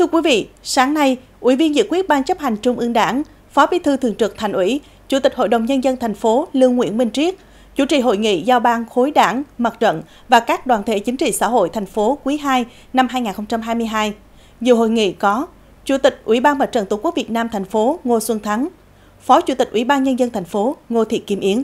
Thưa quý vị, sáng nay, Ủy viên Dự quyết Ban chấp hành Trung ương Đảng, Phó Bí thư Thường trực Thành ủy, Chủ tịch Hội đồng Nhân dân thành phố Lương Nguyễn Minh Triết chủ trì hội nghị giao ban khối đảng, mặt trận và các đoàn thể chính trị xã hội thành phố quý 2 năm 2022. Dự hội nghị có Chủ tịch Ủy ban Mặt trận Tổ quốc Việt Nam thành phố Ngô Xuân Thắng, Phó Chủ tịch Ủy ban Nhân dân thành phố Ngô Thị Kim Yến.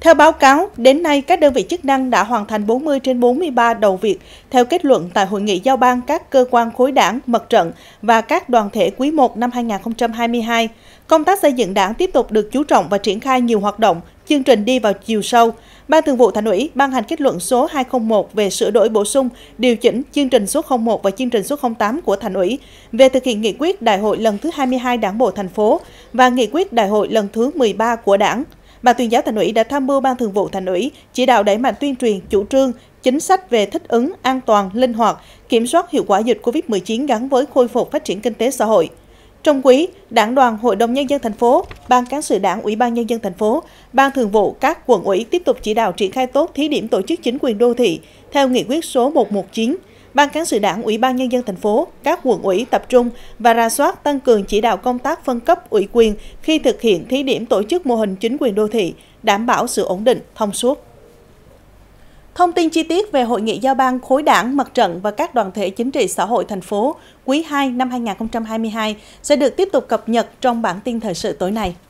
Theo báo cáo, đến nay các đơn vị chức năng đã hoàn thành 40 trên 43 đầu việc theo kết luận tại hội nghị giao ban các cơ quan khối đảng, mặt trận và các đoàn thể quý 1 năm 2022. Công tác xây dựng đảng tiếp tục được chú trọng và triển khai nhiều hoạt động, chương trình đi vào chiều sâu. Ban Thường vụ Thành ủy ban hành kết luận số 201 về sửa đổi bổ sung, điều chỉnh chương trình số 01 và chương trình số 08 của Thành ủy về thực hiện nghị quyết Đại hội lần thứ 22 Đảng bộ thành phố và nghị quyết Đại hội lần thứ 13 của Đảng. Ban tuyên giáo thành ủy đã tham mưu ban thường vụ thành ủy chỉ đạo đẩy mạnh tuyên truyền chủ trương, chính sách về thích ứng, an toàn, linh hoạt, kiểm soát hiệu quả dịch COVID-19 gắn với khôi phục phát triển kinh tế xã hội. Trong quý, Đảng đoàn Hội đồng nhân dân thành phố, Ban cán sự Đảng Ủy ban nhân dân thành phố, Ban thường vụ các quận ủy tiếp tục chỉ đạo triển khai tốt thí điểm tổ chức chính quyền đô thị theo nghị quyết số 119 Ban cán sự đảng Ủy ban Nhân dân thành phố, các quận ủy tập trung và ra soát tăng cường chỉ đạo công tác phân cấp ủy quyền khi thực hiện thí điểm tổ chức mô hình chính quyền đô thị, đảm bảo sự ổn định, thông suốt. Thông tin chi tiết về hội nghị giao ban khối đảng, mặt trận và các đoàn thể chính trị xã hội thành phố quý 2 năm 2022 sẽ được tiếp tục cập nhật trong bản tin thời sự tối nay.